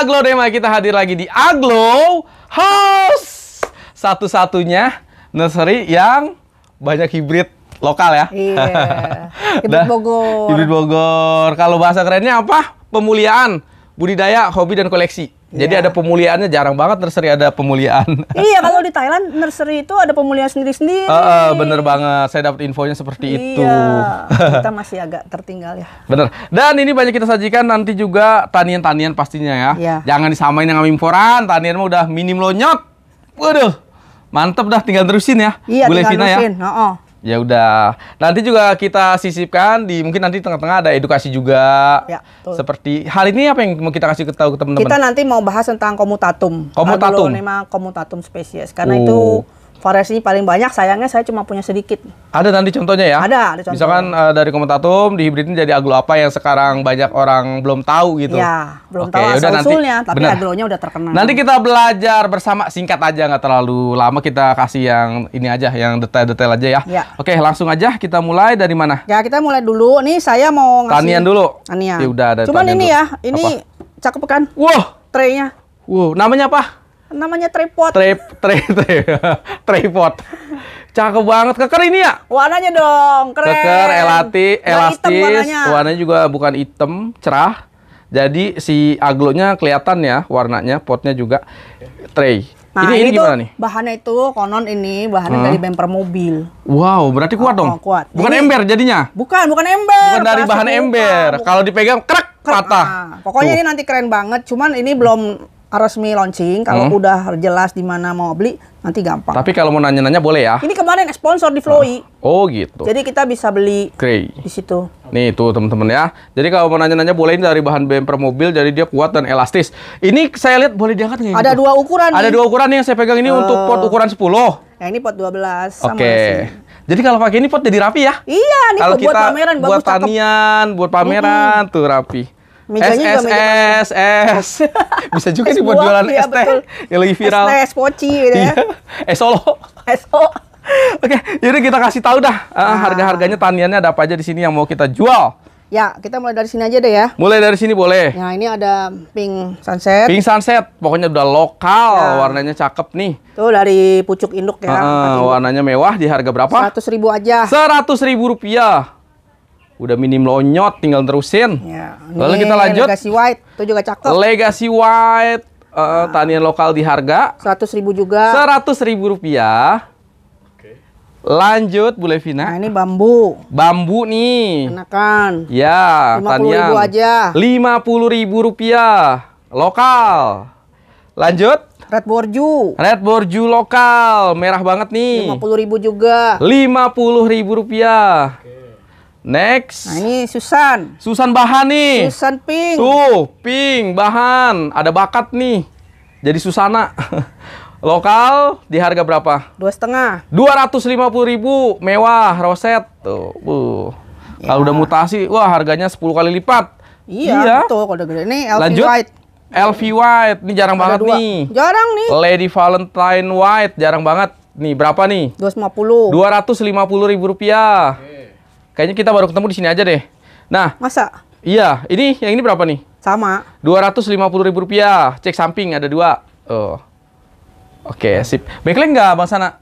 Aglo Dema kita hadir lagi di Aglo House. Satu-satunya nursery yang banyak hibrid lokal ya. Iya. Hibrid Bogor. Hibrid Bogor. Kalau bahasa kerennya apa? Pemuliaan budidaya, hobi dan koleksi. Jadi yeah. ada pemuliaannya jarang banget nursery ada pemuliaan. iya, kalau di Thailand nursery itu ada pemuliaan sendiri-sendiri. Uh, uh, bener banget. Saya dapat infonya seperti iya. itu. kita masih agak tertinggal ya. Bener. Dan ini banyak kita sajikan nanti juga tanian-tanian pastinya ya. Yeah. Jangan disamain dengan imporan. Tanian mah udah minim lonyot. Waduh. Mantep dah tinggal terusin ya. Iya, tinggal ya. terusin. ya. Oh, oh. Ya udah, nanti juga kita sisipkan di mungkin nanti tengah-tengah ada edukasi juga. Ya, betul. Seperti hal ini apa yang mau kita kasih tahu ke teman-teman? Kita nanti mau bahas tentang komutatum. Komutatum. komutatum spesies karena oh. itu variasi paling banyak sayangnya saya cuma punya sedikit ada nanti contohnya ya ada ada contohnya. misalkan uh, dari komentatum dihibridin jadi aglo apa yang sekarang banyak orang belum tahu gitu ya belum Oke, tahu asal udah, nanti, tapi bener. aglonya udah terkenal nanti kita belajar bersama singkat aja nggak terlalu lama kita kasih yang ini aja yang detail-detail aja ya. ya Oke langsung aja kita mulai dari mana ya kita mulai dulu nih saya mau ngasih tanian dulu tanian ya udah ada cuman ini dulu. ya ini apa? cakep kan wah wow. traynya wow namanya apa namanya tripod. Trip, tri, tri, tripod. Cakep banget, keker ini ya? Warnanya dong, keren. Keker, elati, elastis, warnanya. warnanya juga bukan hitam, cerah. Jadi si aglonya kelihatan ya warnanya, potnya juga tray. Nah, ini, ini, ini gimana nih? Bahannya itu konon ini bahannya hmm. dari bemper mobil. Wow, berarti kuat oh, dong. Oh, kuat. Bukan jadi, ember jadinya. Bukan, bukan ember. Bukan dari bahan ember. Kalau dipegang krek patah. Ah, pokoknya Tuh. ini nanti keren banget, cuman ini belum resmi launching, kalau hmm. udah jelas di mana mau beli, nanti gampang. Tapi kalau mau nanya-nanya boleh ya. Ini kemarin sponsor di Flowy. Ah. Oh. gitu. Jadi kita bisa beli Kray. di situ. Nih tuh teman-teman ya. Jadi kalau mau nanya-nanya boleh ini dari bahan bemper mobil, jadi dia kuat dan elastis. Ini saya lihat boleh diangkat nggak? Ada gitu? dua ukuran. Ada nih. dua ukuran yang saya pegang ini uh. untuk eh. pot ukuran 10. Yang ini pot 12 Oke. Okay. Jadi kalau pakai ini pot jadi rapi ya? Iya, ini kalau buat pameran bagus buat cakep. buat pameran mm -hmm. tuh rapi. Mejanya S, juga S, S, Bisa juga buat jualan ya, es teh yang lagi viral. Es teh, es poci gitu ya. Iya, es solo. Es solo. Oke, jadi kita kasih tahu dah nah. harga-harganya taniannya ada apa aja di sini yang mau kita jual. Ya, kita mulai dari sini aja deh ya. Mulai dari sini boleh. Nah, ini ada pink sunset. Pink sunset, pokoknya udah lokal, ya. warnanya cakep nih. Tuh dari pucuk induk ya. Uh, warnanya mewah, di harga berapa? Seratus ribu aja. Seratus ribu rupiah udah minim lonyot tinggal terusin. Ya. Lalu kita lanjut. Legacy White itu juga cakep. Legacy White uh, nah. tanian lokal di harga seratus ribu juga. Seratus ribu rupiah. Lanjut Bu Levina. Nah, ini bambu. Bambu nih. Enakan. Ya, tanian. lima aja. puluh ribu rupiah. Lokal. Lanjut. Red Borju. Red Borju lokal, merah banget nih. lima puluh ribu juga. lima puluh ribu rupiah. Next. Nah, ini Susan. Susan bahan nih. Susan pink. Tuh, pink bahan. Ada bakat nih. Jadi Susana. Lokal di harga berapa? Dua setengah. Dua ratus lima puluh ribu, mewah, roset tuh. bu. Ya. Kalau udah mutasi, wah harganya sepuluh kali lipat. Iya, iya. betul. Kalau udah gede Ini LV Lanjut. White. LV White, ini jarang Ada banget dua. nih. Jarang nih. Lady Valentine White, jarang banget. Nih berapa nih? Dua ratus lima puluh ribu rupiah. Okay. Kayaknya kita baru ketemu di sini aja deh. Nah. Masa? Iya, ini yang ini berapa nih? Sama. Dua ratus lima puluh rp rupiah. Cek samping ada dua. Oh. Oke, okay, sip. Backlink nggak Bang Sana?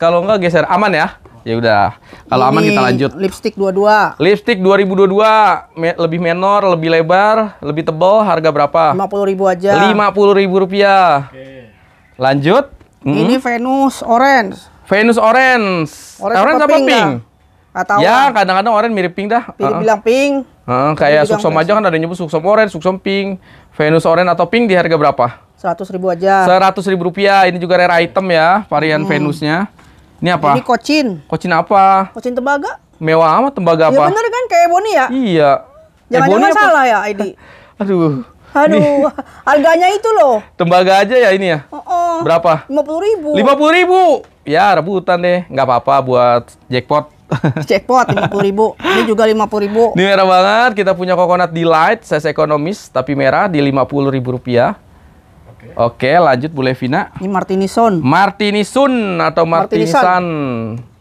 Kalau nggak geser aman ya? Ya udah. Kalau aman kita lanjut. Lipstick dua 22. Lipstick 2022 dua lebih menor, lebih lebar, lebih tebal, harga berapa? 50.000 aja. 50.000 rupiah. Oke. Lanjut. -hmm. Ini Venus orange. Venus orange. Orange, orange apa pink? Apa pink? Atau ya kadang-kadang orang mirip pink dah. Pilih uh-uh. bilang pink. Uh, kayak suksom aja kan ada yang nyebut suksom orange, suksom pink, Venus orange atau pink di harga berapa? Seratus ribu aja. Seratus ribu rupiah. Ini juga rare item ya varian hmm. Venusnya. Ini apa? Ini kocin. Kocin apa? Kocin tembaga. Mewah amat tembaga iya, apa? Iya bener kan kayak Ebony ya? Iya. Jangan-jangan salah ya ID. Aduh. Aduh, harganya itu loh. Tembaga aja ya ini ya? Oh, oh. Berapa? Lima puluh ribu. Lima puluh ribu? Ya rebutan deh. Nggak apa-apa buat jackpot Cekpot lima puluh ribu ini juga lima puluh ribu ini merah banget kita punya coconut delight saya ekonomis tapi merah di lima puluh ribu rupiah Oke, okay. lanjut Bu Levina. Ini Martini Sun Martini Sun atau Sun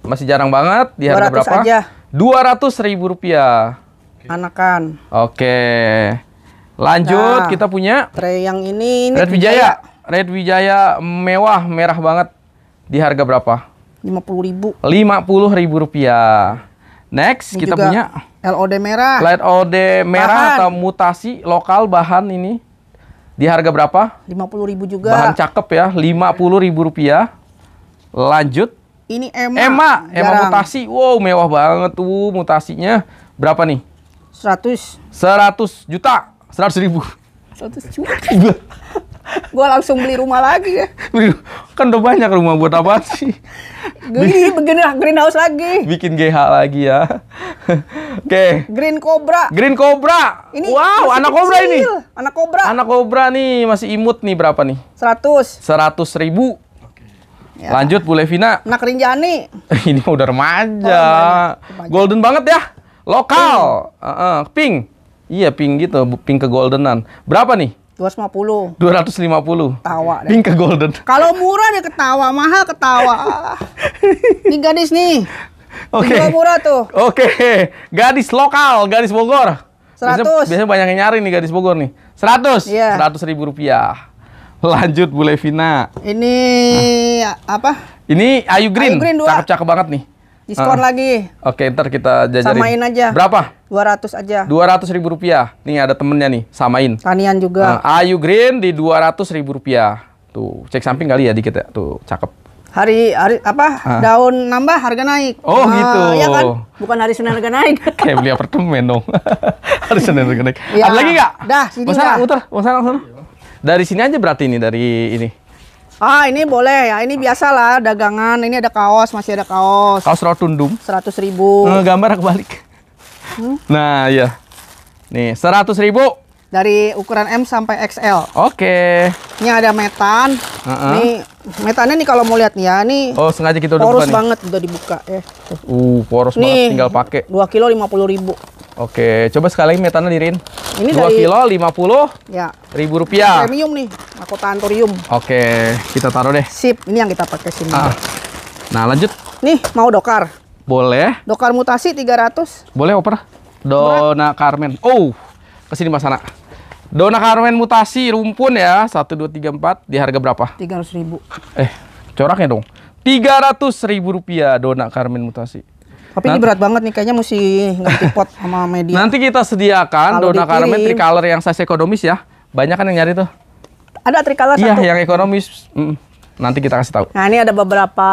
Masih jarang banget. Di harga berapa? aja. ratus ribu rupiah. Anakan. Oke. Lanjut, nah, kita punya. Tray yang ini. ini Red Wijaya. Wijaya. Red Wijaya mewah, merah banget. Di harga berapa? 50 ribu. 50 ribu rupiah. Next ini kita juga punya LOD merah. LOD merah bahan. atau mutasi lokal bahan ini di harga berapa? 50 ribu juga. Bahan cakep ya, 50 ribu rupiah. Lanjut. Ini Ema. Ema, Jarang. Ema mutasi. Wow, mewah banget tuh mutasinya. Berapa nih? 100. 100 juta. 100 ribu. 100 juta. Iya gue langsung beli rumah lagi ya. Kan udah banyak rumah buat apa sih? Gini, begini greenhouse lagi. Bikin GH lagi ya. Oke. Okay. Green Cobra. Green Cobra. Ini wow, anak kecil. Cobra ini. Anak cobra Anak cobra nih masih imut nih berapa nih? 100. 100 ribu. Ya. Lanjut Bu Levina. Anak Rinjani. ini udah remaja. Oh, Golden banget ya. Lokal. Pink. Uh -uh. pink. Iya, pink gitu, pink ke goldenan. Berapa nih? 250. 250. Tawa deh. Pink ke golden. Kalau murah dia ya ketawa, mahal ketawa. Ini gadis nih. Oke. Okay. murah tuh. Oke. Okay. Gadis lokal, gadis Bogor. 100. Biasanya, biasanya banyak yang nyari nih gadis Bogor nih. 100. Iya. Yeah. 100 ribu rupiah. Lanjut Bu Levina. Ini Hah. apa? Ini Ayu Green. Ayu Green Cakep-cakep banget nih. Diskon uh, lagi. Oke, okay, ntar kita jajarin. Samain aja. Berapa? 200 aja. 200 ribu rupiah. Nih ada temennya nih, samain. Tanian juga. Uh, Ayu Green di 200 ribu rupiah. Tuh, cek samping kali ya dikit ya. Tuh, cakep. Hari hari apa? Uh. Daun nambah harga naik. Oh, uh, gitu. Iya kan? Bukan hari Senin harga naik. Kayak beli apartemen dong. hari Senin harga naik. Ya. Ada lagi nggak? Dah, sini Masa, udah. masa langsung. Dari sini aja berarti ini dari ini. Ah ini boleh ya, ini biasa lah dagangan. Ini ada kaos, masih ada kaos. Kaos rotundum. Seratus ribu. Eh, gambar kebalik. Hmm? Nah ya, nih seratus ribu. Dari ukuran M sampai XL. Oke. Okay. Ini ada metan. Uh -uh. Nih metannya nih kalau mau lihat nih ya, nih. Oh sengaja kita udah poros buka nih. banget udah dibuka ya. Uh poros nih, banget tinggal pakai. Dua kilo lima puluh ribu. Oke, coba sekali lagi metana dirin. Ini 2 dari, kilo 50 ya. ribu rupiah. Ini premium nih, mahkota anturium. Oke, kita taruh deh. Sip, ini yang kita pakai sini. Ah. Nah, lanjut. Nih, mau dokar. Boleh. Dokar mutasi 300. Boleh, oper. Dona Carmen. Oh, kesini Mas Ana. Dona Carmen mutasi rumpun ya, 1, 2, 3, 4. Di harga berapa? 300 ribu. Eh, coraknya dong. Tiga ratus ribu rupiah Dona Carmen mutasi. Tapi nanti, ini berat banget nih, kayaknya mesti ngerti pot sama media. Nanti kita sediakan Dona karamel tricolor yang size ekonomis ya. Banyak kan yang nyari tuh. Ada tricolor iya, satu? Iya, yang ekonomis. Mm. Nanti kita kasih tahu. Nah, ini ada beberapa.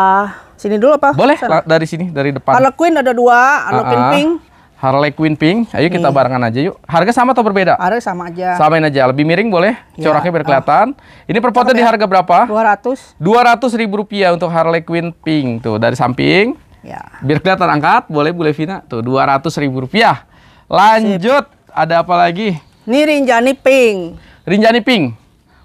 Sini dulu apa? Boleh, Sana. dari sini, dari depan. Harley Quinn ada dua, Harley Quinn uh -uh. pink. Harley Quinn pink. Ayo kita Nih. barengan aja yuk. Harga sama atau berbeda? Harga sama aja. Samain aja. Lebih miring boleh. Ya. Coraknya biar ah. kelihatan. Uh. Ini per di harga berapa? 200. 200 ribu rupiah untuk Harley Quinn pink. Tuh, dari samping. Ya. Biar kelihatan angkat, boleh boleh Vina Tuh, dua ratus ribu rupiah. Lanjut, Sip. ada apa lagi? Ini Rinjani Pink. Rinjani Pink.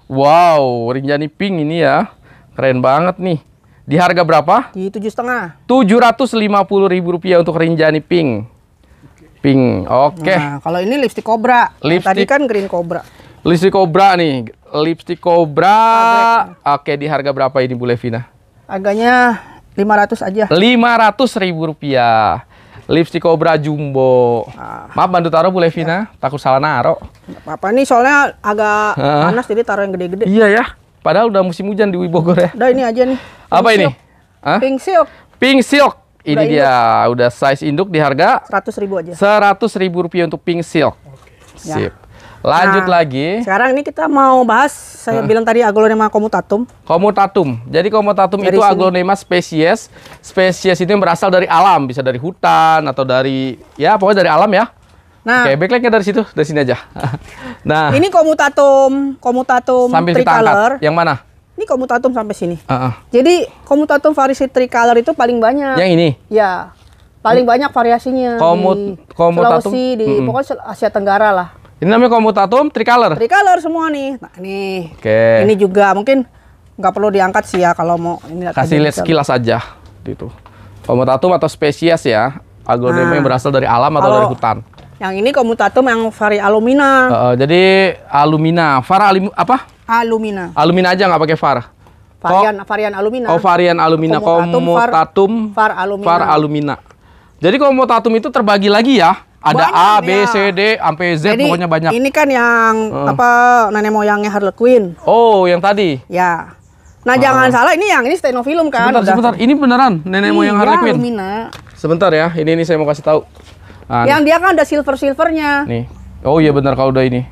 Wow, Rinjani Pink ini ya. Keren banget nih. Di harga berapa? Di tujuh setengah. Tujuh ratus lima puluh ribu rupiah untuk Rinjani Pink. Pink, oke. Okay. Nah, kalau ini lipstick Cobra. Lipstick. Tadi kan Green Cobra. Lipstick Cobra nih. Lipstick Cobra. Oke, okay, di harga berapa ini Bu Levina? Harganya 500 aja. 500 ribu rupiah. Lipstick Cobra Jumbo. Nah. Maaf bantu taruh Bu Levina, ya. takut salah naro. Gak apa-apa nih soalnya agak panas jadi taruh yang gede-gede. Iya ya. Padahal udah musim hujan di Wibogor ya. Udah ini aja nih. Pink apa ini? Hah? Pink silk. Pink silk. Ini udah dia udah size induk di harga 100 ribu aja. 100 ribu rupiah untuk pink silk. Okay. Ya. Sip. Ya. Lanjut nah, lagi. Sekarang ini kita mau bahas saya uh. bilang tadi aglonema komutatum. Komutatum. Jadi komutatum dari itu sini. aglonema spesies. Spesies itu yang berasal dari alam, bisa dari hutan atau dari ya pokoknya dari alam ya. Nah, Oke, backlinknya dari situ, dari sini aja. nah, ini komutatum, komutatum sambil tricolor. Yang mana? Ini komutatum sampai sini. Uh -uh. Jadi komutatum variasi tricolor itu paling banyak. Yang ini? Ya, paling banyak variasinya. Komut, di Sulawesi, di mm -mm. pokoknya Asia Tenggara lah. Ini namanya komutatum tricolor. Tricolor semua nih. Nah, nih. Oke. Okay. Ini juga mungkin nggak perlu diangkat sih ya kalau mau ini kasih lihat sekilas aja gitu. Komutatum atau spesies ya. Aglonema nah. yang berasal dari alam atau dari hutan. Yang ini komutatum yang vari alumina. Uh, jadi alumina, var alim, apa? Alumina. Alumina aja nggak pakai var. Varian Ko, varian alumina. Oh, varian alumina. Komutatum, komutatum var, var alumina. Var alumina. Jadi komutatum itu terbagi lagi ya ada A, B, C, D, sampai Z Jadi, pokoknya banyak. Ini kan yang uh. apa nenek moyangnya Harley Quinn. Oh, yang tadi. Ya. Nah, uh. jangan salah ini yang ini Stenofilm kan. Sebentar, udah. sebentar. Ini beneran nenek iya, moyang iya, Harlequin. Lumina. Sebentar ya, ini ini saya mau kasih tahu. Nah, yang nih. dia kan ada silver-silvernya. Nih. Oh iya benar kalau udah ini.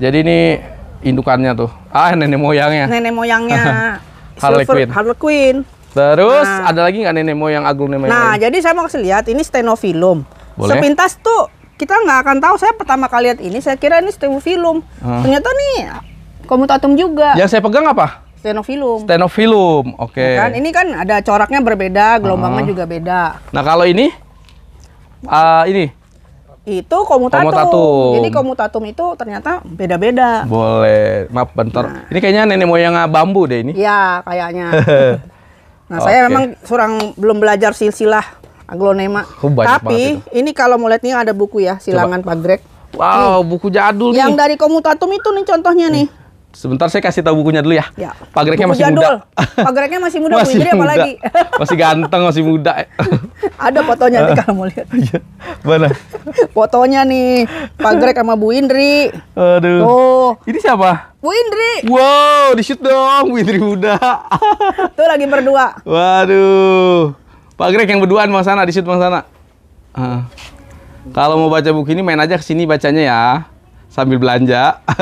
Jadi ini indukannya tuh. Ah, nenek moyangnya. Nenek moyangnya Harley Quinn. Harley Quinn. Terus nah. ada lagi nggak nenek moyang Aglonema? Nah, jadi saya mau kasih lihat ini Stenofilum. Boleh. Sepintas tuh kita nggak akan tahu. Saya pertama kali lihat ini, saya kira ini stenofilum. Hmm. Ah. Ternyata nih komutatum juga. Yang saya pegang apa? Stenofilum. Stenofilum, oke. Okay. Ya kan ini kan ada coraknya berbeda, gelombangnya hmm. juga beda. Nah kalau ini, uh, ini itu komutatum. komutatum. Jadi komutatum itu ternyata beda-beda. Boleh. Maaf bentar. Nah. Ini kayaknya nenek moyang bambu deh ini. Ya, kayaknya. nah, okay. saya memang kurang belum belajar silsilah aglonema. Oh, Tapi ini kalau mau lihat nih ada buku ya, silangan Coba. Pak Greg. Wow, nih. buku jadul nih. Yang dari komutatum itu nih contohnya nih. Eh, sebentar saya kasih tahu bukunya dulu ya. ya. Pak Gregnya masih jadul. muda. Pak Gregnya masih muda, masih muda. apalagi. Masih ganteng, masih muda. ada fotonya nih kalau mau lihat. Iya, mana? fotonya nih Pak Greg sama Bu Indri. Aduh. Oh Ini siapa? Bu Indri. Wow, di shoot dong Bu Indri muda. Tuh lagi berdua. Waduh. Pak Greg yang berduaan mau Sana, di situ Bang Sana. Uh. Ah. Kalau mau baca buku ini main aja ke sini bacanya ya. Sambil belanja.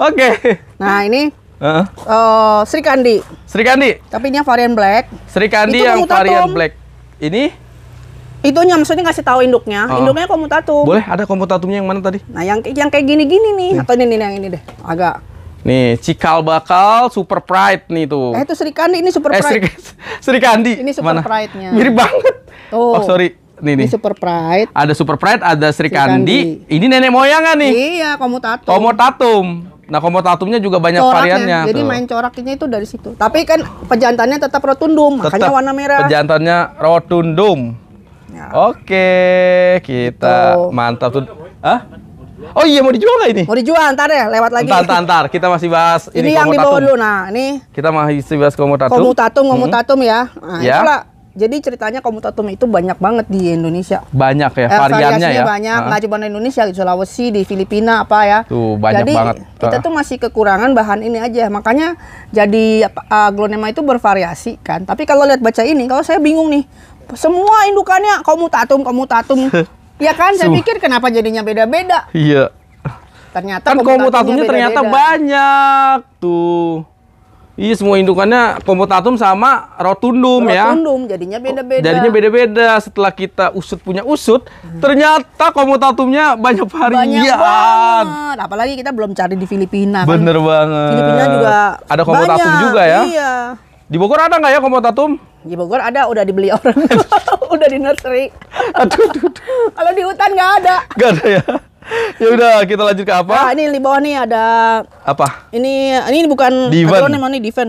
Oke. okay. Nah, ini uh -uh. Sri Kandi. Sri Kandi. Tapi ini varian black. Sri Kandi itu yang varian black. Ini itunya maksudnya ngasih tahu induknya oh. induknya komutatum boleh ada komutatumnya yang mana tadi nah yang yang kayak gini gini nih, nih. Iya. atau ini nih yang ini deh agak Nih, cikal bakal Super Pride nih tuh. Eh, itu Sri Kandi ini Super Pride. Eh, Sri, Sri Kandi. Ini Super Mana? Pride-nya. Mirip banget. Tuh. Oh, sorry. Nih, ini nih. Super Pride. Ada Super Pride, ada Sri, Sri Kandi. Kandi. Ini nenek moyangnya nih. Iya, Komutatum. Komutatum. Nah, komotatumnya juga banyak Coraknya. variannya. Jadi tuh. main coraknya itu dari situ. Tapi kan pejantannya tetap rotundum, tetap makanya warna merah. Pejantannya rotundum. Ya. Oke, kita gitu. mantap tuh. Hah? Oh iya mau dijual nggak ini? Mau dijual ntar ya lewat lagi. Ntar, ntar, ntar. Kita masih bahas ini, ini yang dibawa dulu. Nah, ini kita masih bahas komutatum. Komutatum, komutatum hmm. ya. Nah, ya. itulah. Jadi ceritanya komutatum itu banyak banget di Indonesia. Banyak ya, eh, variannya ya. banyak, nggak cuma di Indonesia, di Sulawesi, di Filipina apa ya. Tuh, banyak jadi, banget. kita tuh masih kekurangan bahan ini aja. Makanya jadi uh, glonema itu bervariasi kan. Tapi kalau lihat baca ini, kalau saya bingung nih. Semua indukannya komutatum, komutatum. Ya kan, saya pikir kenapa jadinya beda-beda. Iya. Ternyata kan komutatumnya beda -beda. ternyata banyak tuh. Iya semua indukannya komutatum sama rotundum, rotundum ya. Rotundum jadinya beda-beda. Jadinya beda-beda setelah kita usut punya usut, hmm. ternyata komutatumnya banyak varian. Banyak banget. Apalagi kita belum cari di Filipina. Kan. Bener kan? banget. Filipina juga ada komutatum banyak, juga ya. Iya. Di Bogor ada nggak ya komutatum? Di Bogor ada, udah dibeli orang. udah di nursery. aduh, aduh, aduh. Kalau di hutan nggak ada. Nggak ada ya. Ya udah, kita lanjut ke apa? Nah, ini di bawah nih ada apa? Ini ini bukan Divan. nih ini Divan.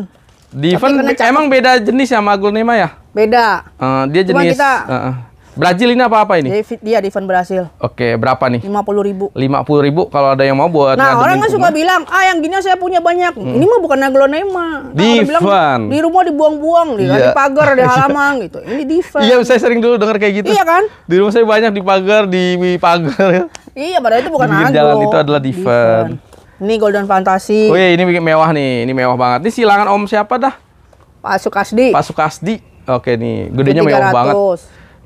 Divan emang beda jenis sama Aglonema ya? Beda. Uh, dia jenis. Cuma kita uh, uh Brazil ini apa apa ini? Dia, dia Divan Brazil. Oke, berapa nih? Lima puluh ribu. Lima puluh ribu kalau ada yang mau buat. Nah orang kan suka bilang, ah yang gini saya punya banyak. Hmm. Ini mah bukan aglonema. Nah, Divan. Di rumah dibuang-buang, di, yeah. pagar, di iya. halaman gitu. Ini Divan. Iya, saya sering dulu dengar kayak gitu. Iya kan? Di rumah saya banyak di pagar, di, pagar. Ya. iya, padahal itu bukan aglo. Jalan itu adalah Divan. Ini Golden Fantasy. Oh iya, ini mewah nih. Ini mewah banget. Ini silangan Om siapa dah? Pak Sukasdi. Pak Sukasdi. Oke nih, gedenya mewah banget.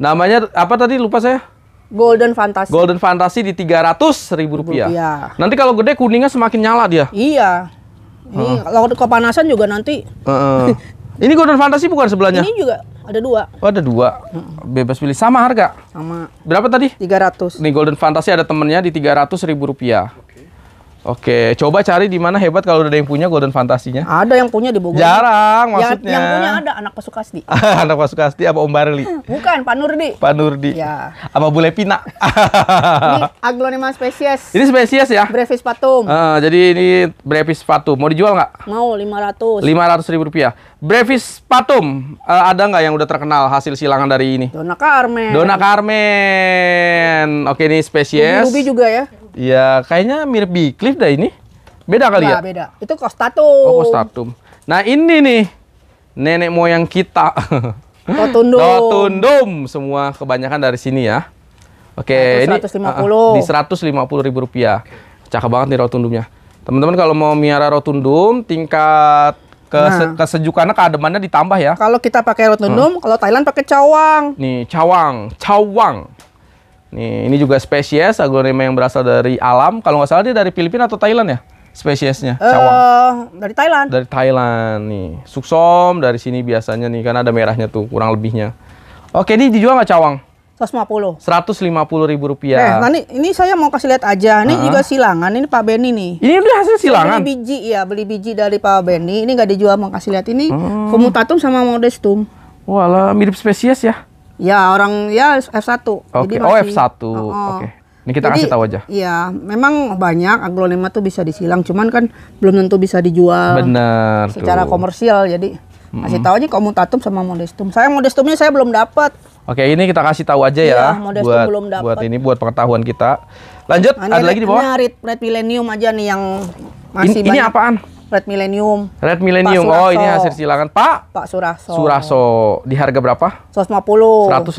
Namanya apa tadi lupa saya? Golden Fantasy. Golden Fantasy di tiga ratus ribu rupiah. rupiah. Nanti kalau gede kuningnya semakin nyala dia. Iya. Ini iya. uh. kalau kepanasan juga nanti. Uh, ini Golden Fantasy bukan sebelahnya? Ini juga ada dua. Oh, ada dua. Bebas pilih sama harga. Sama. Berapa tadi? tiga ratus Nih Golden Fantasy ada temennya di tiga ratus ribu rupiah. Oke, coba cari di mana hebat kalau udah ada yang punya Golden Fantasinya. Ada yang punya di Bogor. Jarang maksudnya. Yang, yang punya ada anak Pasukasti. anak Pasukasti apa Om Barli? Hmm, bukan, Pak Nurdi. Pak Nurdi. Ya. Apa Bule Pina? ini aglonema spesies. Ini spesies ya? Brevis patum. Uh, jadi ini Brevis patum. Mau dijual nggak? Mau, 500. 500 ribu rupiah. Brevis patum, uh, ada nggak yang udah terkenal hasil silangan dari ini? Dona Carmen. Dona Carmen. Oke, ini spesies. Ruby juga ya? Iya, kayaknya mirip Bicliff dah ini. Beda kali nah, ya? beda. Itu kostatum. Oh, Kostatum. Nah, ini nih nenek moyang kita. Rotundum. Rotundum semua kebanyakan dari sini ya. Oke, nah, ini 150. Uh, ah, di 150 ribu rupiah. Cakep banget nih rotundumnya. Teman-teman kalau mau miara rotundum tingkat ke nah. kesejukannya keademannya ditambah ya. Kalau kita pakai rotundum, hmm. kalau Thailand pakai cawang. Nih, cawang, cawang. Nih, ini juga spesies aglonema yang berasal dari alam. Kalau nggak salah dia dari Filipina atau Thailand ya? Spesiesnya, uh, cawang. dari Thailand. Dari Thailand nih. Suksom dari sini biasanya nih karena ada merahnya tuh, kurang lebihnya. Oke, ini dijual nggak cawang? 150. 150 ribu rupiah. Eh, nah, ini, saya mau kasih lihat aja. Ini uh -huh. juga silangan. Ini Pak Benny nih. Ini udah hasil silangan. Ini biji ya, beli biji dari Pak Benny. Ini nggak dijual mau kasih lihat. Ini hmm. Oh. komutatum sama modestum. Walah, mirip spesies ya. Ya orang ya F1. Oke, okay. oh F1. Oh, oh. Oke. Okay. Ini kita Jadi, kasih tahu aja. Iya, memang banyak aglonema tuh bisa disilang, cuman kan belum tentu bisa dijual. Benar. Secara tuh. komersial, jadi mm-hmm. kasih tahu aja komutatum sama modestum. Saya modestumnya saya belum dapat. Oke, ini kita kasih tahu aja ya. Iya, modestum buat, belum dapat. Buat ini buat pengetahuan kita. Lanjut, nah, ada red, lagi di bawah. Ini nah, red, red aja nih yang masih ini, banyak. Ini apaan? Red Millennium. Red Millennium. Oh, ini hasil silangan Pak Pak Suraso. Suraso di harga berapa? 150. 150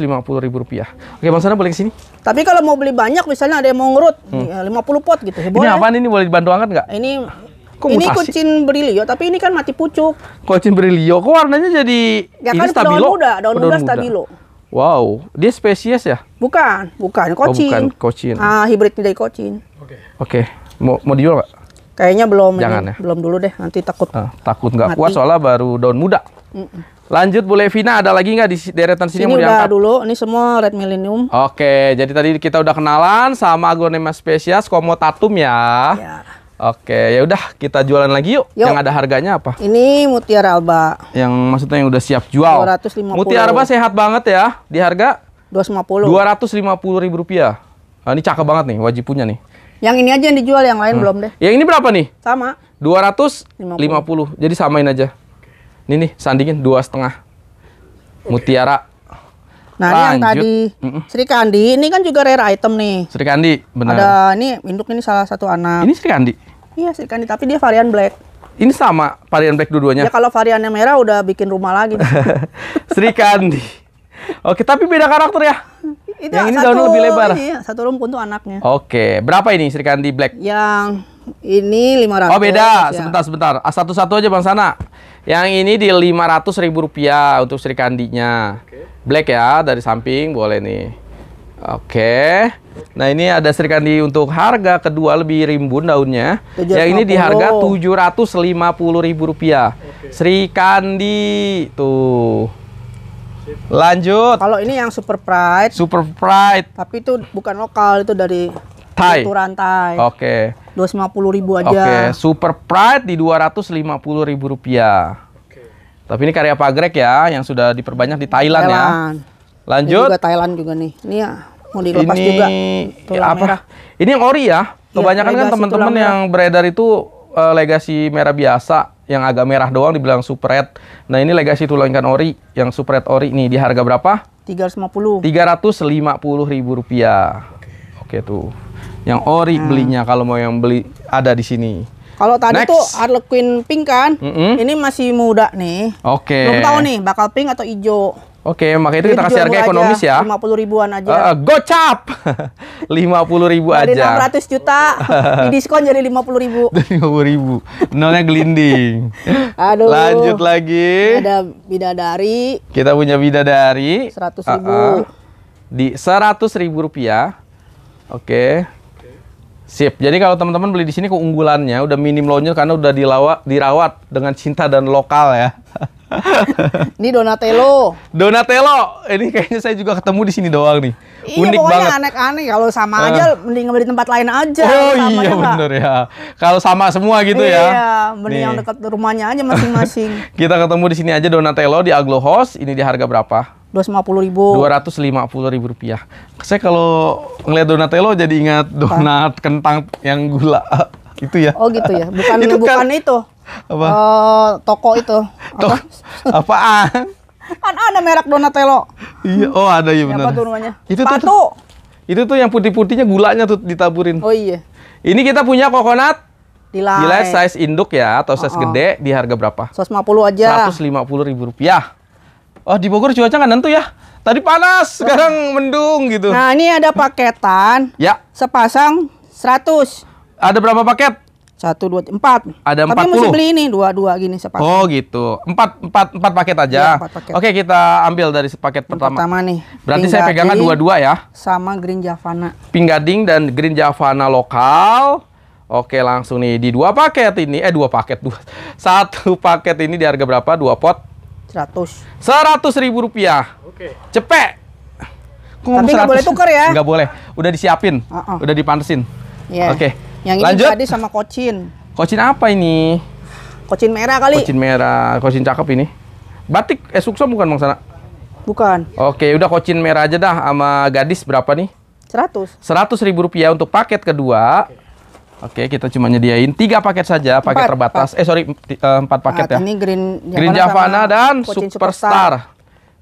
ribu rupiah. Oke, Bang Sana boleh ke sini. Tapi kalau mau beli banyak misalnya ada yang mau ngerut hmm. 50 ya, pot gitu. Ya, boleh. apaan ini boleh dibantu angkat nggak? Ini Kok ini kucing berilio, tapi ini kan mati pucuk. Kucing berilio, kok warnanya jadi ya kan stabilo? Daun oh, muda, daun, muda stabilo. Wow, dia spesies ya? Bukan, bukan kucing. Oh, bukan Ah, hibrid dari kucing. Oke. Okay. Oke, okay. mau mau dijual nggak? Kayaknya belum Jangan, ya? belum dulu deh, nanti takut. Uh, takut nggak kuat soalnya baru daun muda. Mm -mm. Lanjut Bu Levina, ada lagi nggak di deretan sini? Ini udah dulu, ini semua red millennium. Oke, jadi tadi kita udah kenalan sama aglonema spesies komotatum ya. ya. Oke, ya udah kita jualan lagi yuk. yuk. Yang ada harganya apa? Ini mutiara alba. Yang maksudnya yang udah siap jual. 250. Mutiara alba sehat banget ya. Di harga 250. 250 ribu rupiah. Nah, ini cakep banget nih, wajib punya nih. Yang ini aja yang dijual, yang lain hmm. belum deh. Yang ini berapa nih? Sama. 250. puluh. Jadi samain aja. Ini nih sandingin dua setengah. Mutiara. Nah, Lanjut. yang tadi mm Sri Kandi, ini kan juga rare item nih. Sri Kandi, benar. Ada ini induk ini salah satu anak. Ini Sri Kandi. Iya, Sri Kandi, tapi dia varian black. Ini sama varian black dua-duanya. Ya kalau variannya merah udah bikin rumah lagi. Sri Kandi. Oke, tapi beda karakter ya. Itu yang ini satu, daun lebih lebar. Iya, satu rumpun tuh anaknya. Oke, berapa ini Sri Kandi Black? Yang ini 500. Oh, beda. Ya. Sebentar, sebentar. Ah, satu-satu aja Bang Sana. Yang ini di ratus ribu rupiah untuk Sri Kandinya. Oke. Black ya, dari samping boleh nih. Oke. Nah, ini ada Sri Kandi untuk harga kedua lebih rimbun daunnya. Yang ini di harga puluh ribu rupiah. Oke. Sri Kandi tuh. Lanjut. Kalau ini yang super pride. Super pride. Tapi itu bukan lokal, itu dari Thai. Turan Thai. Oke. Okay. 250 ribu aja. Oke, okay. super pride di 250 ribu rupiah. Okay. Tapi ini karya Pak Greg ya, yang sudah diperbanyak di Thailand, ya. Thailand. ya. Lanjut. Ini juga Thailand juga nih. Ini ya mau dilepas ini, juga. apa? Merah. Ini yang ori ya. Iya, Kebanyakan ya, kan teman-teman yang beredar itu uh, legasi merah biasa yang agak merah doang dibilang super red. Nah, ini legasi tulangkan ori yang super red ori nih di harga berapa? 350. 350 ribu rupiah. Oke. Oke tuh. Yang ori nah. belinya kalau mau yang beli ada di sini. Kalau tadi Next. tuh Harlequin pink kan, mm -hmm. ini masih muda nih. Oke. Okay. Belum tahu nih bakal pink atau hijau. Oke, makanya itu kita kasih harga ekonomis aja, ya. 50 ribuan aja. Uh, gocap. 50 ribu Dari aja. ratus juta Di diskon jadi lima puluh ribu. 50 ribu. Nolnya gelinding. Aduh. Lanjut lagi. Ada bidadari. Kita punya bidadari. Seratus ribu. Uh -uh. Di 100 ribu rupiah. Oke. Sip. Jadi kalau teman-teman beli di sini keunggulannya udah minim lonjol karena udah dilawat, dirawat dengan cinta dan lokal ya. ini Donatello. Donatello. Ini kayaknya saya juga ketemu di sini doang nih. Iya, Unik pokoknya banget. aneh-aneh. Kalau sama uh. aja mending beli tempat lain aja. Oh iya benar ya. Kalau sama semua gitu iya, ya. Iya, mending yang dekat rumahnya aja masing-masing. Kita ketemu di sini aja Donatello di Aglo House. Ini di harga berapa? dua ratus lima puluh ribu. Dua ratus ribu rupiah. Saya kalau ngeliat Donatello jadi ingat donat Apa? kentang yang gula itu ya. Oh gitu ya, bukan itu kan bukan kan, itu apa uh, toko itu toko apa? apaan kan ada merek Donatello iya oh ada ya benar itu tuh itu tuh yang putih-putihnya gulanya tuh ditaburin oh iya ini kita punya coconut Dilai. size induk ya atau size oh, oh. gede di harga berapa? 150 aja. 150 ribu rupiah. Oh di Bogor cuaca nggak nentu ya? Tadi panas, oh. sekarang mendung gitu. Nah ini ada paketan. ya. Sepasang 100. Ada berapa paket? Satu, dua, empat. Ada empat puluh. beli ini dua-dua gini sepaket. Oh gitu. Empat, empat, empat paket aja. Ya, empat paket. Oke kita ambil dari sepaket pertama. Pertama nih. Berarti saya pegangan dua-dua ya. Sama Green Javana. Pinggading dan Green Javana lokal. Oke langsung nih di dua paket ini. Eh dua paket. Dua. Satu paket ini di harga berapa? Dua pot? Seratus. Seratus ribu rupiah. Oke. Cepet. Tapi nggak boleh tukar ya? Nggak boleh. Udah disiapin. Uh -uh. Udah dipantesin. Yeah. Oke. Okay. Yang ini Lanjut. tadi sama kocin. Kocin apa ini? Kocin merah kali. Kocin merah, kocin cakep ini. Batik eh sukso bukan Bang Sana? Bukan. Oke, udah kocin merah aja dah sama gadis berapa nih? 100. 100 ribu rupiah untuk paket kedua. Oke, kita cuma nyediain tiga paket saja, paket empat, terbatas. Empat. Eh sorry, eh, empat paket nah, ya. Ini Green Javana, Green Javana dan Superstar. Superstar.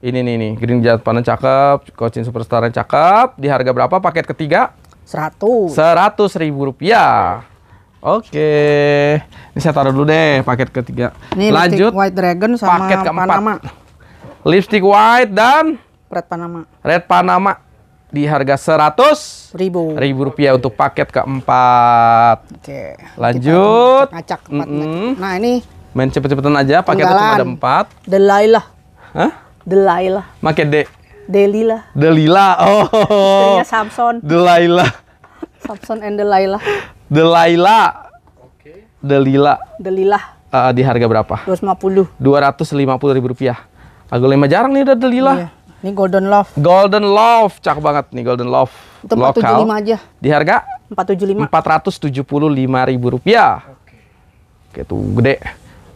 Ini nih nih, Green Javana cakep, kocin Superstar cakep. Di harga berapa paket ketiga? 100. 100 ribu rupiah. Oke. Okay. Ini saya taruh dulu deh paket ketiga. Ini Lanjut White Dragon sama paket keempat. Panama. Lipstick White dan Red Panama. Red Panama di harga seratus ribu, ribu rupiah untuk paket keempat. Oke. Lanjut. Acak mm -hmm. Nah ini. Main cepet-cepetan aja. Paket itu ada empat. Delailah. Hah? Delailah. Maket D. Delila. Delila. Oh. Istrinya Samson. Delila. Samson and Delila. Delila. Oke. Delila. Delila. Uh, ah, di harga berapa? 250. 250 ribu rupiah. Agak lima jarang nih udah Delila. Iya. Ini Golden Love. Golden Love, cakep banget nih Golden Love. Itu 475 lima aja. Di harga? 475. 475 ribu rupiah. Oke. Oke tuh gede.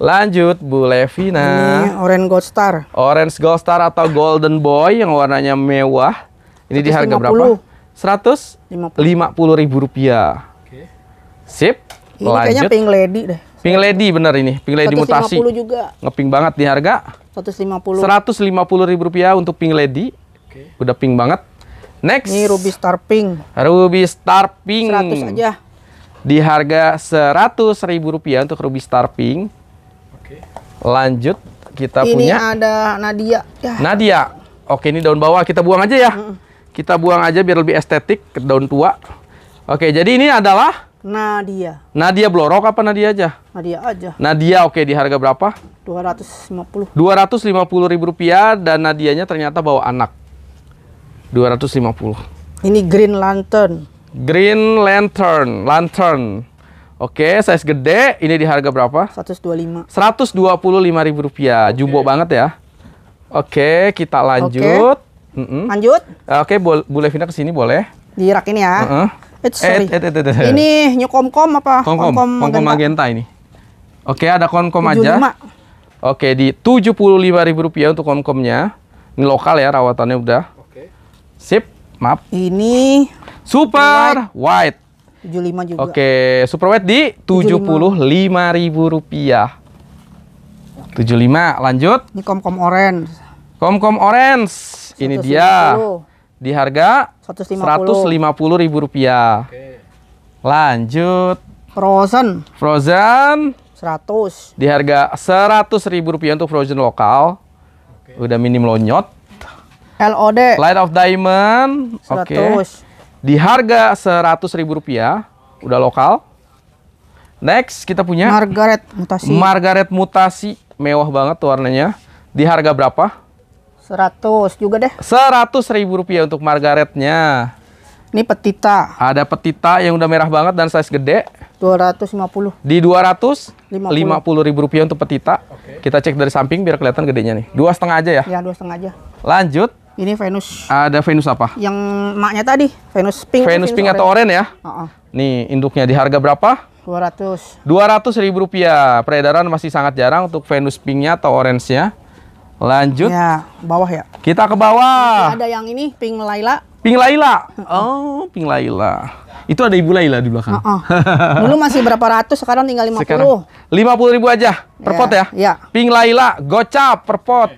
Lanjut Bu Levina. Ini Orange Gold Star. Orange Gold Star atau Golden Boy yang warnanya mewah. Ini 150. di harga berapa? 150 ribu rupiah. Oke. Sip. Ini Lanjut. kayaknya Pink Lady deh. Pink Lady benar ini, Pink Lady 150 mutasi. juga. Ngeping banget di harga. 150. 150 ribu rupiah untuk Pink Lady. Oke. Udah pink banget. Next. Ini Ruby Star Pink. Ruby Star Pink. 100 aja. Di harga 100 ribu rupiah untuk Ruby Star Pink. Lanjut kita ini punya. Ini ada Nadia. Ya. Nadia. Oke, ini daun bawah kita buang aja ya. Mm. Kita buang aja biar lebih estetik ke daun tua. Oke, jadi ini adalah Nadia. Nadia Blorok apa Nadia aja? Nadia aja. Nadia oke di harga berapa? 250. 250 ribu rupiah dan Nadianya ternyata bawa anak. 250. Ini Green Lantern. Green Lantern, Lantern. Oke, size gede. Ini di harga berapa? 125. lima ribu rupiah. Okay. Jumbo banget ya. Oke, kita lanjut. Okay. Mm -hmm. Lanjut. Eh, oke, bo boleh pindah ke sini boleh. Di rak ini ya. Uh It's sorry. Eh, eh, eh, eh, eh. Ini new kom apa? Komkom. -kom, kom, magenta. magenta ini. Oke, ada komkom -kom aja. Oke, di tujuh puluh lima ribu rupiah untuk komkomnya. Ini lokal ya, rawatannya udah. Oke. Sip, maaf. Ini super white. white. 75 juga. Oke, super wet di Rp75.000. Tujuh 75 lanjut. Ini kom-kom orange. Kom-kom orange. 150. Ini dia. Di harga Rp150.000. Oke. Lanjut. Frozen. Frozen. 100. Di harga Rp100.000 untuk frozen lokal. Oke. Udah minim lonyot. LOD. Light of Diamond. 100. Oke. Di harga seratus ribu rupiah, udah lokal. Next kita punya Margaret mutasi. Margaret mutasi mewah banget tuh warnanya. Di harga berapa? Seratus juga deh. Seratus ribu rupiah untuk margaretnya. Ini petita. Ada petita yang udah merah banget dan size gede. 250. Di 200 50, 50 ribu rupiah untuk petita. Okay. Kita cek dari samping biar kelihatan gedenya nih. Dua setengah aja ya? Ya dua setengah aja. Lanjut. Ini Venus. Ada Venus apa? Yang maknya tadi, Venus pink. Venus, Venus pink atau oranye ya? Uh -uh. Nih, induknya di harga berapa? 200. 200 ribu rupiah. Peredaran masih sangat jarang untuk Venus pinknya atau orange-nya. Lanjut. Ya, bawah ya. Kita ke bawah. Masih ada yang ini, pink Laila. Pink Laila. Oh, pink Laila. Itu ada Ibu Laila di belakang. Uh -uh. Dulu masih berapa ratus, sekarang tinggal 50. Sekarang 50 ribu aja per yeah. pot ya? Iya. Pink Laila, gocap per pot.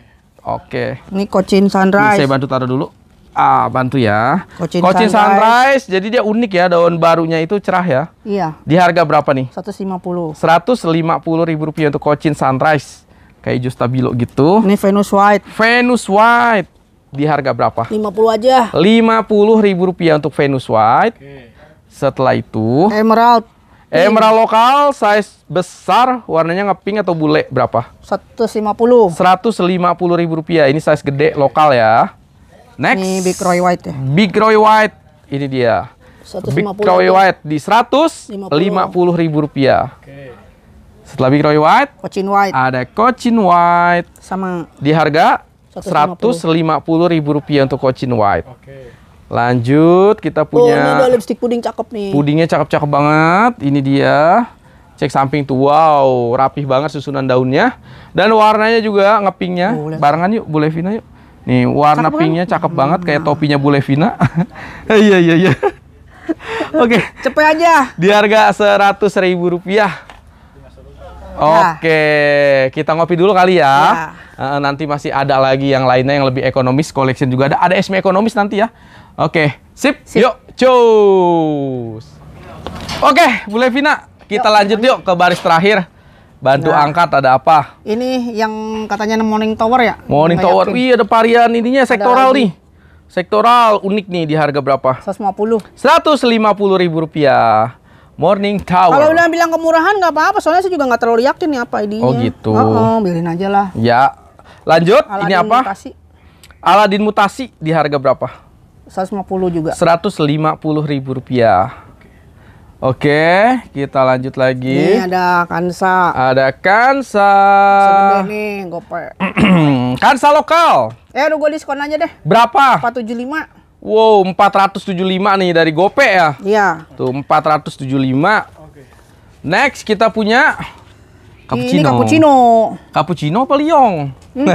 Oke. Ini Cochin Sunrise. Ini saya bantu taruh dulu. Ah, bantu ya. Cochin, Cochin sunrise. sunrise. Jadi dia unik ya daun barunya itu cerah ya. Iya. Di harga berapa nih? 150. 150 ribu rupiah untuk Cochin Sunrise. Kayak jus stabilo gitu. Ini Venus White. Venus White. Di harga berapa? 50 aja. 50 ribu rupiah untuk Venus White. Oke. Setelah itu Emerald. Emerald eh, iya. lokal size besar warnanya ngeping atau bule berapa? 150. 150 ribu rupiah. Ini size gede lokal ya. Next. Ini Big Roy White ya. Big Roy White. Ini dia. 150 Big Roy White di 150 ribu rupiah. Oke. Setelah Big Roy White, Cochin White. Ada Cochin White. Sama. Di harga 150 ribu rupiah untuk Cochin White. Oke. Lanjut, kita punya. Oh, ini lipstick puding cakep nih. Pudingnya cakep-cakep banget. Ini dia. Cek samping tuh, wow, rapih banget susunan daunnya dan warnanya juga ngepingnya. Barengan yuk, Bu Levina yuk. Nih, warna cakep kan? pinknya cakep hmm. banget kayak topinya Bu Levina. Eh, iya, iya, iya. Oke. Cepet aja. Di harga seratus ribu rupiah. Ya. Oke, kita ngopi dulu kali ya. ya. Eh, nanti masih ada lagi yang lainnya yang lebih ekonomis, collection juga ada. Ada sm ekonomis nanti ya. Oke, sip. sip. Yuk, cus. Oke, Bu Levina, kita yuk, lanjut yuk ke baris terakhir. Bantu nah, angkat ada apa? Ini yang katanya Morning Tower ya? Morning Nggak Tower. wih, iya, ada varian ininya sektoral nih. Sektoral unik nih di harga berapa? 150. 150 ribu rupiah. Morning Tower. Kalau udah bilang kemurahan nggak apa-apa, soalnya saya juga nggak terlalu yakin nih apa ini. Oh gitu. Oh, oh, bilin aja lah. Ya, lanjut. Aladin ini apa? Mutasi. Aladin mutasi di harga berapa? 150 juga. 150 ribu rupiah. Oke, kita lanjut lagi. Ini ada Kansa. Ada Kansa. Segede nih, gope. kansa lokal. Eh, aduh gue diskon aja deh. Berapa? 475. Wow, 475 nih dari gope ya? Iya. Tuh, 475. Oke. Next, kita punya Cappuccino. Ini cappuccino. Cappuccino apa liong? Hmm?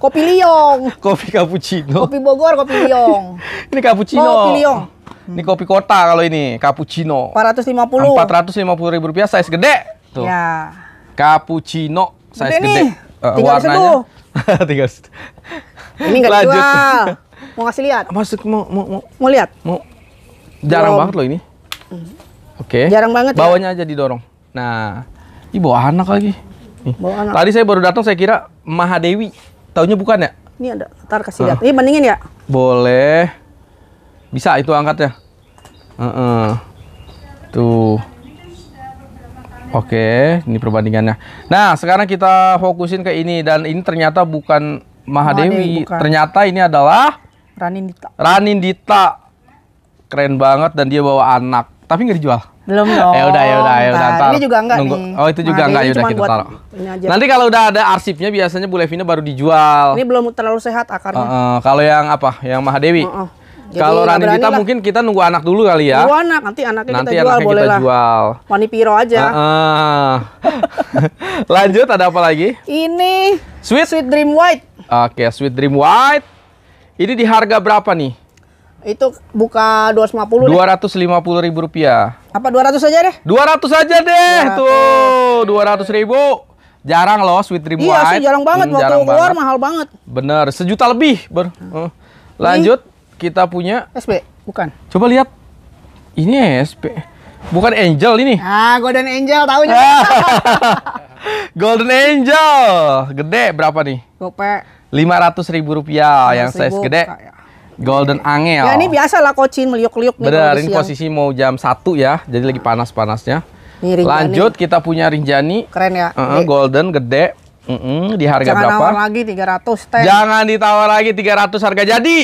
kopi liong. Kopi cappuccino. Kopi Bogor, kopi liong. ini cappuccino. Kopi liong. Ini kopi kota kalau ini, cappuccino. 450. 450 ribu rupiah, size gede. Tuh. Ya. Cappuccino, size gede. gede. Nih. Uh, warnanya. Tinggal Ini nggak dijual. Mau ngasih lihat? Maksud mau mau mau, mau lihat? Mau. Jarang Belum. banget loh ini. Mm. Oke. Okay. Jarang banget. Bawanya ya? aja didorong. Nah, Ih bawa anak lagi. Bawa anak. Tadi saya baru datang saya kira Mahadewi. Taunya bukan ya? Ini ada. Ntar kasih lihat. Uh. Ini bandingin ya? Boleh. Bisa itu angkat ya. Uh -uh. Tuh. Oke, okay, ini perbandingannya. Nah, sekarang kita fokusin ke ini dan ini ternyata bukan Mahadewi. Mahadewi bukan. Ternyata ini adalah Ranindita. Ranindita. Keren banget dan dia bawa anak, tapi nggak dijual. Belum dong. Ya udah ya udah ya udah. ini juga enggak Nunggu. nih. Oh, itu juga nah, enggak ya udah kita gitu, taruh. Nanti kalau udah ada arsipnya biasanya Bu Levina baru dijual. Ini belum terlalu sehat akarnya. Uh, uh, kalau yang apa? Yang Mahadewi. Uh, uh. Kalau Rani kita lah. mungkin kita nunggu anak dulu kali ya. Nunggu anak, nanti anaknya nanti kita jual anaknya boleh kita lah. jual. Wani piro aja. Uh, uh. Lanjut ada apa lagi? Ini Sweet Sweet Dream White. Oke, okay, Sweet Dream White. Ini di harga berapa nih? Itu buka 250 250 puluh ribu rupiah. Apa 200 aja deh? 200 aja deh. 200. Tuh, 200 ribu. Jarang loh sweet ribu Iya sih jarang banget hmm, waktu keluar mahal banget. Bener, sejuta lebih, Ber. Hmm. Lanjut, Ini kita punya SP, bukan. Coba lihat. Ini SP. Bukan Angel ini. Ah, Golden Angel tahunya. Golden Angel. Gede berapa nih? Gope. 500 ribu rupiah 500 yang size ribu, gede. Kaya. Golden Angel. Ya ini biasa lah kocin meliuk-liuk nih. Benar, ini posisi mau jam satu ya, jadi lagi panas-panasnya. Lanjut kita punya Rinjani. Keren ya. Uh -uh, golden gede. Uh -uh, di harga Jangan berapa? Jangan lagi tiga ratus. Jangan ditawar lagi tiga ratus harga jadi.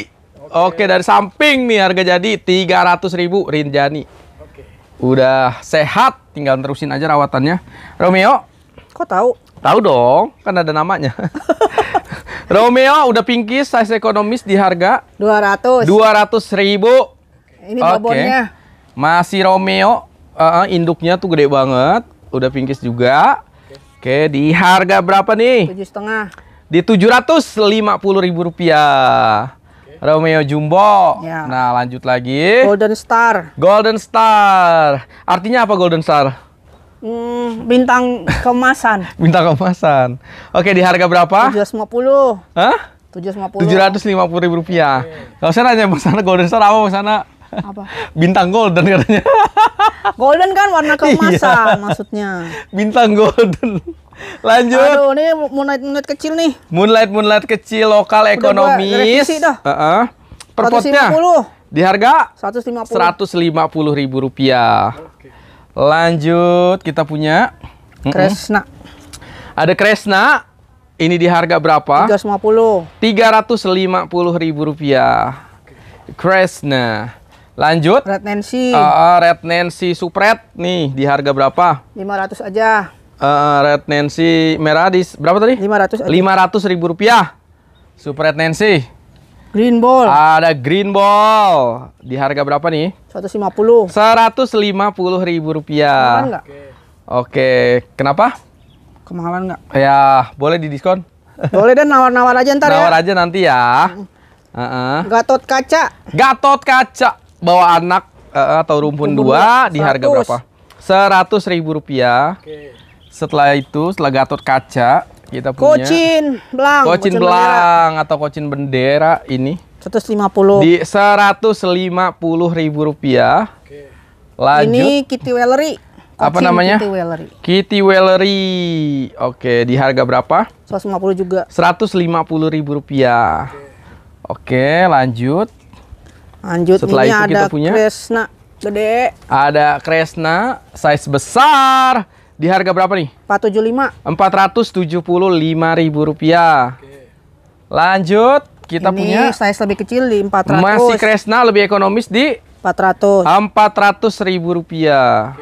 Oke, Oke dari samping nih harga jadi tiga ratus ribu Rinjani. Oke. Udah sehat, tinggal terusin aja rawatannya. Romeo. Kok tahu? Tahu dong, kan ada namanya. Romeo udah pinky size ekonomis di harga 200. 200 ribu. Ini okay. bobotnya. Masih Romeo, uh, induknya tuh gede banget, udah pinky juga. Oke, okay, di harga berapa nih? Tujuh setengah. Di tujuh ratus lima puluh ribu rupiah. Romeo Jumbo. Ya. Nah, lanjut lagi. Golden Star. Golden Star. Artinya apa Golden Star? Hmm, bintang kemasan. bintang kemasan. Oke, di harga berapa? 750. Hah? 750. 750 ribu rupiah. Kalau saya nanya Mas Sana Golden Star apa Mas Sana? Apa? Bintang Golden katanya. golden kan warna kemasan iya. maksudnya. Bintang Golden. Lanjut. Aduh, ini moonlight moonlight kecil nih. Moonlight moonlight kecil lokal Udah ekonomis. Udah uh -uh. Per potnya. Di harga 150. 150 ribu rupiah. Okay. Lanjut kita punya Kresna. Mm -mm. Ada Kresna. Ini di harga berapa? 350. 350 ribu rupiah. Kresna. Lanjut. Red Nancy. Uh, Red Nancy Supret nih di harga berapa? 500 aja. Uh, Red Nancy merah berapa tadi? 500 aja. 500 ribu rupiah. Supret Nancy. Green ball. Ada green ball. Di harga berapa nih? 150. 150 ribu rupiah. Kemahalan nggak? Oke. Kenapa? Kemahalan nggak? Ya, boleh di diskon. Boleh dan nawar-nawar aja ntar nawar ya. Nawar aja nanti ya. Uh -uh. Gatot kaca. Gatot kaca. Bawa anak uh, atau rumpun, dua, di harga berapa? Seratus ribu rupiah. Oke. Setelah itu, setelah Gatot kaca, kita punya kocin belang kocin, kocin belang bendera. atau kocin bendera ini 150 di 150 ribu rupiah Oke. lanjut ini kitty wellery kocin apa namanya kitty wellery kitty wellery Oke di harga berapa 150 juga 150 ribu rupiah Oke, Oke lanjut lanjut setelah ini itu ada kita punya Kresna gede ada Kresna size besar di harga berapa nih? 475. 475 ribu rupiah. Oke. Lanjut, kita Ini punya size lebih kecil di 400. Masih Kresna lebih ekonomis di 400. 400 ribu rupiah.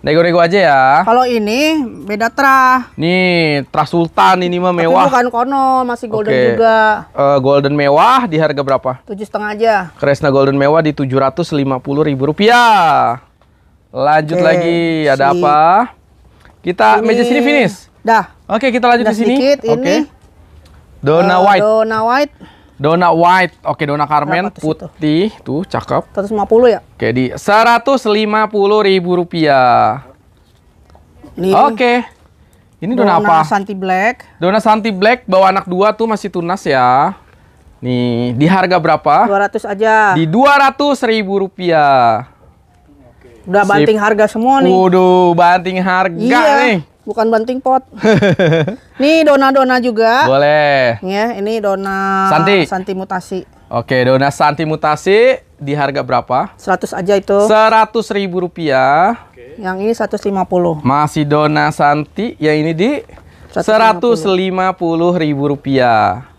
Nego-nego aja ya. Kalau ini beda trah. Nih, trah sultan ini mah mewah. Tapi bukan kono, masih golden Oke. juga. Uh, golden mewah di harga berapa? Tujuh setengah aja. Kresna golden mewah di tujuh ratus lima puluh ribu rupiah. Lanjut Oke. lagi, ada si apa? Kita ini... meja sini finish. Dah. Oke, kita lanjut Udah ke sini. Oke. Dona uh, eh, White. Dona White. Dona White. Oke, Dona Carmen putih itu? tuh cakep. 150 ya? Oke, di ribu rupiah. Oke. Ini dona, dona apa? Dona Santi Black. Dona Santi Black bawa anak dua tuh masih tunas ya. Nih, di harga berapa? 200 aja. Di rp ribu rupiah. Udah banting Sip. harga semua nih. Waduh, banting harga iya, nih. Bukan banting pot. nih dona-dona juga. Boleh. Ya, ini dona Santi. Santi mutasi. Oke, dona Santi mutasi di harga berapa? 100 aja itu. 100 ribu rupiah. Oke. Yang ini 150. Masih dona Santi, yang ini di 150 ribu rupiah.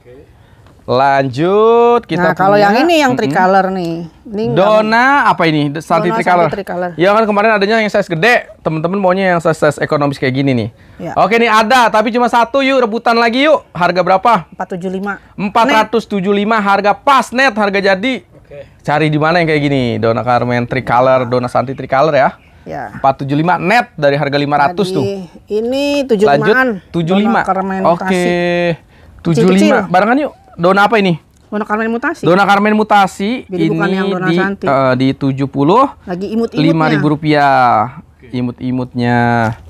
Lanjut kita Nah, kalau yang ini yang tricolor mm -hmm. nih. Ini Dona apa ini? Santi tricolor. tricolor. Ya kan kemarin adanya yang size gede. Temen-temen maunya yang size size ekonomis kayak gini nih. Ya. Oke nih ada, tapi cuma satu yuk rebutan lagi yuk. Harga berapa? 475. 475 net. harga pas net, harga jadi. Oke. Cari di mana yang kayak gini? Dona Carmen tricolor, Dona Santi tricolor ya. Ya. 475 net dari harga 500 ratus tuh. Ini 75-an. Lanjut 75. Oke. Okay. 75 barengan yuk. Dona apa ini? Dona Carmen mutasi. Dona Carmen mutasi Jadi ini bukan yang Dona di Uh, di 70 lagi imut-imutnya. lima ribu rupiah. Imut-imutnya.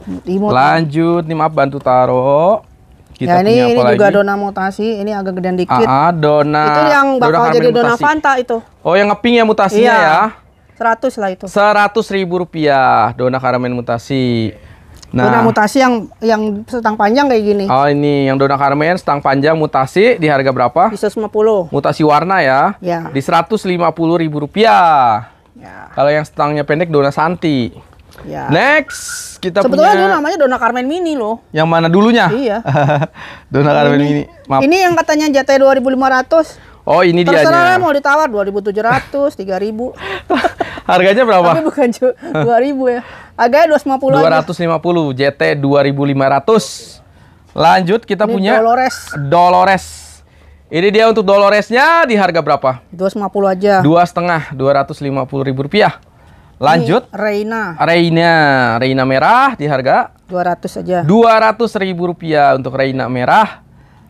Imut -imut Lanjut nih maaf bantu taro. Kita ya ini, ini juga dona mutasi, ini agak gedean dikit. Ah, ah dona. Itu yang bakal dona jadi mutasi. dona Fanta itu. Oh, yang ngeping ya mutasinya iya. ya. 100 lah itu. 100 ribu rupiah dona karamen mutasi. Nah, Dona mutasi yang yang setang panjang kayak gini. Oh, ini yang Dona Carmen setang panjang mutasi di harga berapa? Di 150. Mutasi warna ya. Ya. Di 150 ribu rupiah. Ya. Kalau yang setangnya pendek Dona Santi. Ya. Next, kita Sebetulnya punya... dulu namanya Dona Carmen Mini loh. Yang mana dulunya? Iya. Dona Carmen Mini. Maaf. Ini yang katanya jatah 2500. Oh ini dia Terserah dianya. mau ditawar 2.700, 3.000. Harganya berapa? Tapi bukan 2.000 ya. Harganya 250 250, aja. JT 2.500. Lanjut kita ini punya Dolores. Dolores. Ini dia untuk Doloresnya di harga berapa? 250 aja. Dua setengah, 250 ribu rupiah. Lanjut. Ini Reina. Reina. Reina merah di harga? 200 aja. 200 ribu rupiah untuk Reina merah.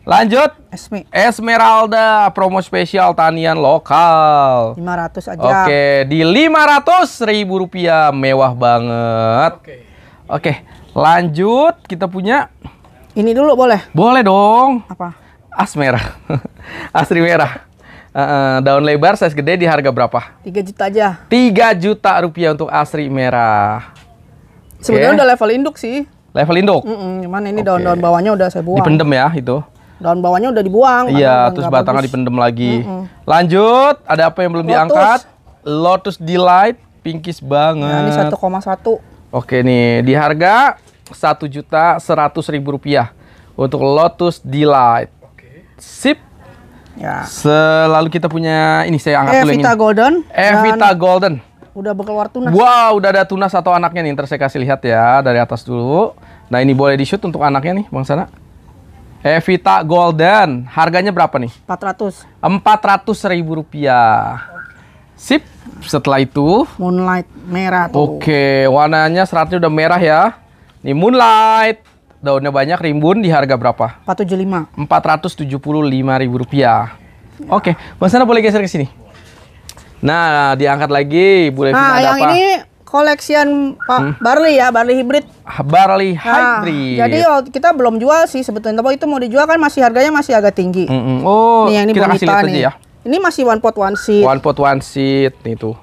Lanjut. Esme. Esmeralda, promo spesial tanian lokal. 500 aja. Oke, di 500 ribu rupiah. Mewah banget. Oke. Oke, lanjut. Kita punya. Ini dulu boleh? Boleh dong. Apa? As merah. Asri merah. Uh, daun lebar size gede di harga berapa? 3 juta aja. 3 juta rupiah untuk asri merah. Sebenarnya okay. udah level induk sih. Level induk. Mm -mm, cuman ini daun-daun okay. bawahnya udah saya buang. Dipendem ya itu daun bawahnya udah dibuang. Iya, terus batangnya dipendem lagi. Mm -mm. Lanjut, ada apa yang belum Lotus. diangkat? Lotus Delight, pinkish banget. Nah, ini 1,1. Oke nih, di harga satu juta seratus ribu rupiah untuk Lotus Delight. Oke. Sip. Ya. Selalu kita punya ini saya angkat eh, dulu ini. Evita Golden. Evita eh, Golden. Udah berkeluar tunas. Wow, udah ada tunas atau anaknya nih. Ntar saya kasih lihat ya dari atas dulu. Nah ini boleh di shoot untuk anaknya nih, Bang Sana. Evita eh, Golden, harganya berapa nih? 400. 400 ribu rupiah. Sip, setelah itu Moonlight merah tuh. Oke, warnanya seratnya udah merah ya. Ini Moonlight. Daunnya banyak, rimbun di harga berapa? 475. 475 ribu rupiah. Ya. Oke, Mas sana boleh geser ke sini. Nah, diangkat lagi, boleh Nah, yang apa? ini koleksian Pak hmm? Barley ya, Barley hybrid. Ah, barley nah, hybrid. Jadi oh, kita belum jual sih sebetulnya, tapi itu mau dijual kan masih harganya masih agak tinggi. Mm -hmm. Oh, nih yang ini kita kasih lihat nih. aja ya. Ini masih one pot one seat. One pot one seat nih tuh.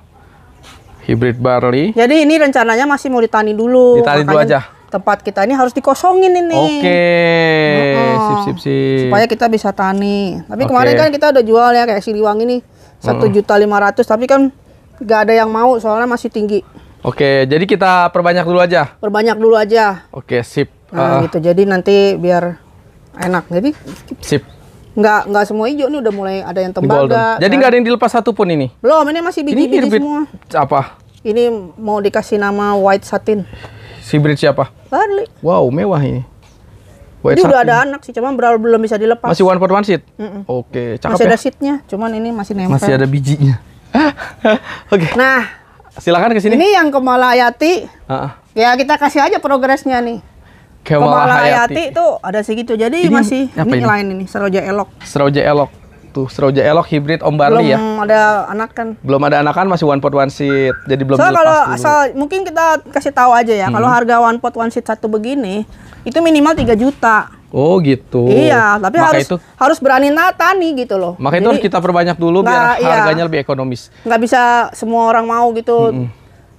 Hybrid barley. Jadi ini rencananya masih mau ditani dulu. Ditani dulu aja. Tempat kita ini harus dikosongin ini. Oke. Okay. Sip sip sip. Supaya kita bisa tani. Tapi okay. kemarin kan kita udah jual ya kayak Siliwangi ini. satu juta lima ratus, tapi kan nggak ada yang mau soalnya masih tinggi. Oke, jadi kita perbanyak dulu aja. Perbanyak dulu aja. Oke, sip. Nah, uh, gitu. Jadi nanti biar enak. Jadi sip. Nggak nggak semua hijau nih udah mulai ada yang tembaga. Golden. Kan? Jadi nggak ada yang dilepas satu pun ini. Belum, ini masih biji-biji biji semua. Apa? Ini mau dikasih nama white satin. Si bridge siapa? Barley. Wow, mewah ini. White ini satin. udah ada anak sih, cuman berapa belum bisa dilepas. Masih one for one seat? Mm -mm. Oke, okay, cakep Masih ya? ada seatnya, cuman ini masih nempel. Masih ada bijinya. Oke. okay. Nah, Silakan ke sini. Ini yang Kemala Hayati. Uh -uh. Ya kita kasih aja progresnya nih. Kemala, Kemala itu ada segitu. Jadi ini, masih apa ini, ini lain ini Seroja Elok. Seroja Elok. Tuh Seroja Elok hibrid Om Barli ya. Belum ada anak kan. Belum ada anak kan masih one pot one seat. Jadi belum so, kalau asal mungkin kita kasih tahu aja ya hmm. kalau harga one pot one seat satu begini itu minimal 3 juta. Oh gitu. Iya, tapi Maka harus itu, harus berani nata nih gitu loh. Makanya itu harus kita perbanyak dulu biar nah, iya. harganya lebih ekonomis. Nggak bisa semua orang mau gitu. Mm -mm.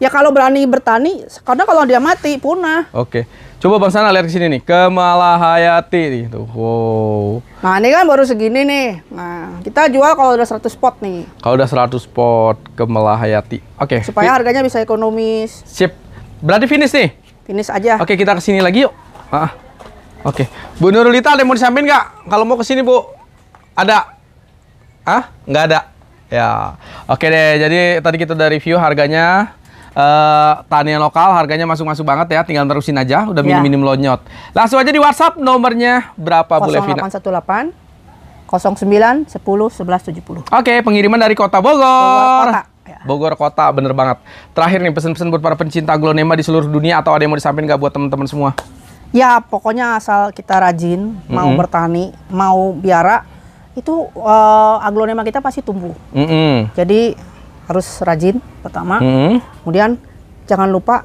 Ya kalau berani bertani, karena kalau dia mati punah. Oke, coba bang Sana lihat ke sini nih, Kemalahayati nih tuh. Wow. Nah ini kan baru segini nih. Nah kita jual kalau udah 100 pot nih. Kalau udah 100 pot Kemalahayati, oke. Okay. Supaya harganya bisa ekonomis. Sip. Berarti finish nih. Finish aja. Oke kita kesini lagi yuk. Ah. Oke. Bu Nurulita ada yang mau disampaikan nggak? Kalau mau kesini Bu, ada? Ah, nggak ada. Ya. Oke deh. Jadi tadi kita udah review harganya. Uh, eh, tanian lokal harganya masuk-masuk banget ya tinggal terusin aja udah ya. minim-minim ya. lonyot langsung aja di WhatsApp nomornya berapa Bu Levina 0818 09 10 11 70 oke pengiriman dari kota Bogor, Bogor kota. Ya. Bogor kota bener banget. Terakhir nih pesen pesan buat para pencinta Glonema di seluruh dunia atau ada yang mau disampaikan nggak buat teman-teman semua? Ya, pokoknya asal kita rajin, mm-hmm. mau bertani, mau biara, itu uh, aglonema kita pasti tumbuh. Mm-hmm. Jadi harus rajin pertama. Mm-hmm. Kemudian jangan lupa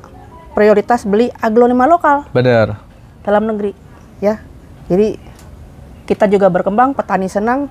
prioritas beli aglonema lokal. Benar. Dalam negeri, ya. Jadi kita juga berkembang, petani senang,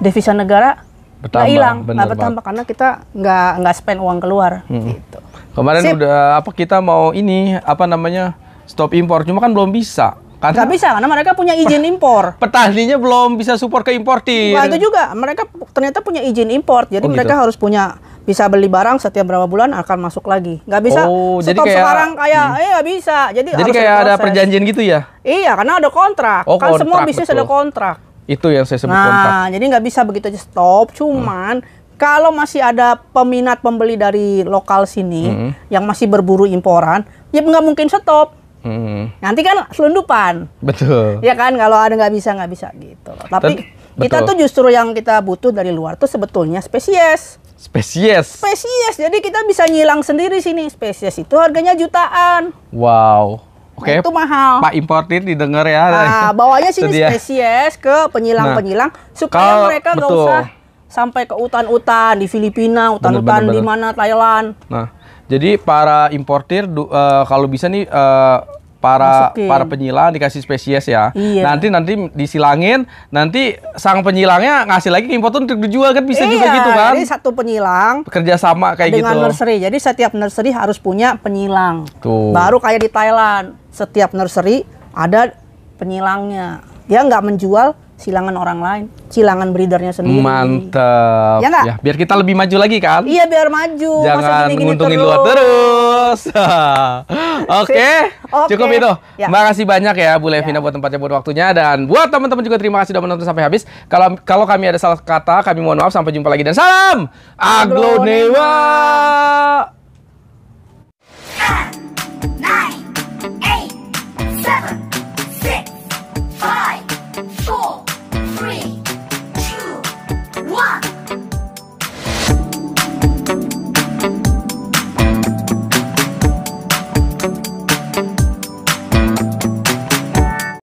devisa negara nggak hilang, nggak bertambah karena kita nggak nggak spend uang keluar. Mm-hmm. Gitu. Kemarin Sip. udah apa kita mau ini apa namanya? stop impor. Cuma kan belum bisa. Karena Gak bisa karena mereka punya izin impor. Petaninya belum bisa support ke importir. Nah, itu juga mereka ternyata punya izin impor, Jadi oh, gitu? mereka harus punya bisa beli barang setiap berapa bulan akan masuk lagi. Nggak bisa oh, stop jadi kayak, sekarang kayak hmm. eh nggak bisa. Jadi, jadi harus kayak ada perjanjian gitu ya? Iya, karena ada kontrak. Oh, kan kontrak, semua bisnis betul. ada kontrak. Itu yang saya sebut nah, kontrak. jadi nggak bisa begitu aja stop. Cuman hmm kalau masih ada peminat pembeli dari lokal sini hmm. yang masih berburu imporan, ya nggak mungkin stop. Hmm. Nanti kan selundupan. Betul. Ya kan kalau ada nggak bisa nggak bisa gitu. Tapi Betul. kita tuh justru yang kita butuh dari luar tuh sebetulnya spesies. Spesies. Spesies. Jadi kita bisa nyilang sendiri sini. Spesies itu harganya jutaan. Wow. Oke. Okay. itu mahal. Pak importir didengar ya. Nah, bawanya sini spesies ke penyilang-penyilang nah, supaya kalau, mereka nggak usah sampai ke hutan-hutan di Filipina, hutan-hutan di mana Thailand. Nah, jadi para importir uh, kalau bisa nih uh, para Masukin. para penyilang dikasih spesies ya. Iya. Nanti nanti disilangin, nanti sang penyilangnya ngasih lagi ke untuk dijual kan bisa iya, juga gitu kan. Jadi satu penyilang kerja sama kayak dengan gitu. Dengan nursery. Jadi setiap nursery harus punya penyilang. Tuh. Baru kayak di Thailand, setiap nursery ada penyilangnya. Dia nggak menjual silangan orang lain, silangan breedernya sendiri. Mantap. Ya, ya biar kita lebih maju lagi kan? Iya, biar maju. Jangan nguntungin luar terus. Oke, okay. cukup itu. Ya. Makasih banyak ya Bu Levina ya. buat tempatnya buat waktunya dan buat teman-teman juga terima kasih sudah menonton sampai habis. Kalau kalau kami ada salah kata, kami mohon maaf. Sampai jumpa lagi dan salam Aglonewa. Nine, eight, seven, six, five.